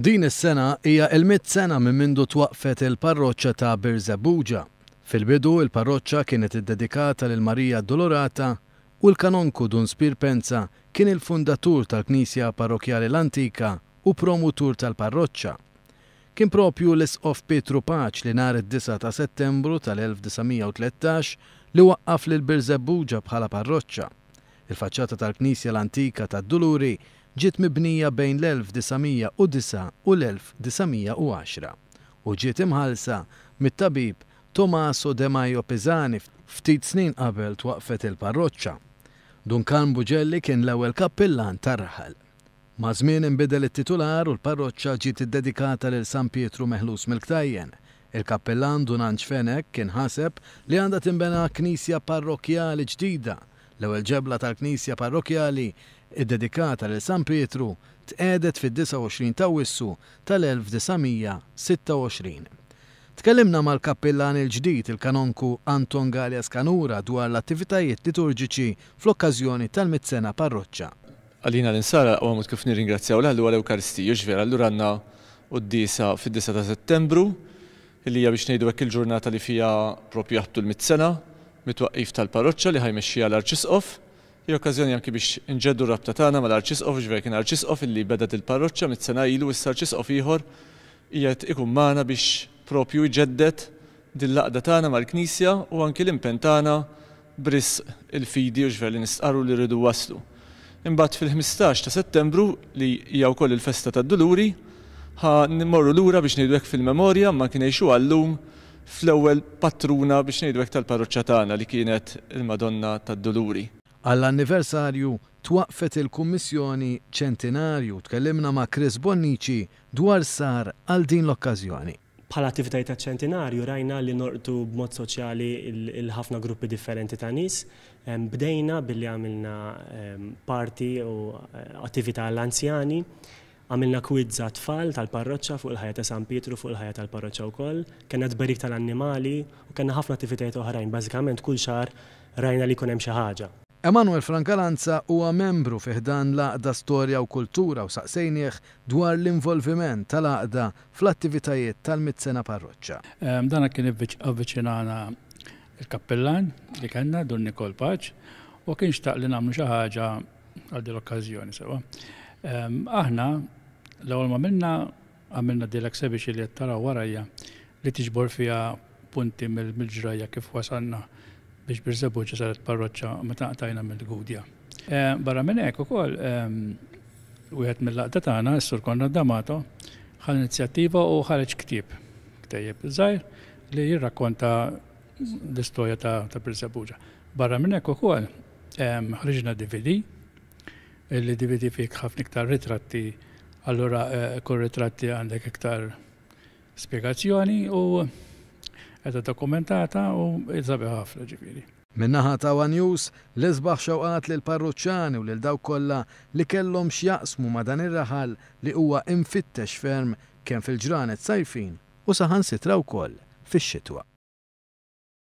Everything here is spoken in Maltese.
Din is-sena hija il-mit sena minn mindu twaqfet il-parroċċa ta' Birzabuġa. Fil-bidu il-parroċċa kienet iddedikata lil Marija Dolorata u l-kanonku Dun Spirpenza kien il-fundatur tal-Knisja Parrokjali l-Antika u promutur tal-parroċċa. Kien propju l-isqof Petru Paċ li nhar id-9 ta' Settembru tal-1913 li waqqaf lil Birzabuġa bħala parroċċa. Il-faċċata tal-Knisja l-Antika tad-Duluri ġiet mibnija bejn l-1909 u l-1910 u ġiet imħalsa mit-tabib Tommaso De Maio Pisani ftit snin qabel twaqfet il-parroċċa. Dunkan Buġelli kien l-ewwel kappillan tar-raħal. Ma' żmien inbidel it-titular u l-parroċċa ġiet iddedikata lil San Pietru Meħlus mill-Ktajjen. Il-kappillan Dunan Fenek kien ħaseb li għandha timbena knisja parrokjali ġdida l-ewwel ġebla tal-Knisja Parrokjali id-dedikata lil San Pietru tqedet fid-29 ta' Wissu tal-1926. Tkellimna mal-kappillan il-ġdid il-kanonku Anton Galias Kanura dwar l-attivitajiet liturġiċi fl-okkażjoni tal-mitzena parroċċa. Għalina l-insara u għamut kif nirringrazzjaw l-għallu għal eukaristi ġvera l-lura għanna u d-disa fid disa ta' settembru li biex ngħidu il-ġurnata li fija propju għattu l-mit-sena mitwaqqif tal-parroċċa li ħajmexxija l-Arċisqof. Hi okkażjoni anki biex inġeddu rabta tagħna mal-Arċisqof ġifier kien Arċisqof illi bedat il-parroċċa mit-sena ilu issa Arċisqof ieħor qiegħed ikun magħna biex propju jġeddet dil-laqda tagħna mal-Knisja u anki l impenn tagħna briss il-fidi u ġifier li nistqaru li rridu waslu. Imbagħad fil-15 ta' Settembru li hija wkoll il-festa tad-Duluri ħa nimorru lura biex ngħidu fil-memorja ma kien għallum fl-ewwel patruna biex ngħidu hekk tal-parroċċa tagħna li kienet il-Madonna tad duluri Għall-anniversarju twaqfet il-Kummissjoni ċentinarju tkellimna ma' Chris Bonnici dwar sar għal din l-okkażjoni bħala attività ta' ċentinarju rajna li norqtu b'mod soċjali il-ħafna gruppi differenti ta' nies. Bdejna billi għamilna parti u eh, attività għall-anzjani għamilna kwidza tfal tal-parroċċa fuq il-ħajja ta' San Pietru fuq il-ħajja tal-parroċċa wkoll, kena tberik tal-annimali u kena ħafna attivitajiet oħrajn, bażikament kull xar rajna li kunem xi ħaġa. Emanuel Frankalanza huwa membru fiħdan l-aqda storja u kultura u saqsejnieh dwar l-involviment tal-aqda fl-attivitajiet tal-mitzena parroċċa. Ehm, dana kien avviċinana il-kappellan li kellna, Don Nikol Paċ, u kien xtaq li namlu xi ħaġa għal l-okkażjoni sewa. Aħna, l-ewwel ma minna għamilna dilek sebiex li tara warajja li tiġbor fija punti mill-ġraja kif wasanna biex birżabu ċesaret parroċċa meta qtajna mill-gudja. Barra minn hekk ukoll u għed mill-laqda tagħna s-sur Konrad Damato ħal inizjattiva u ħareġ ktieb ktejjeb żgħir li jirrakkonta l-istorja ta' Birżabuġa. Barra minn hekk ukoll ħriġna DVD li dividi fik ħafna iktar ritratti, allora eh, kull ritratti għandek iktar spiegazzjoni u edha dokumentata u jizzabi ħafna ġifiri. Minnaħa ta' One News, l-izbaħ xewqat lil parruċċani u lil daw kollha li kellhom x'jaqsmu ma' dan ir-raħal li huwa infittex ferm kemm fil-ġranet sajfin u saħan sitra wkoll fix-xitwa.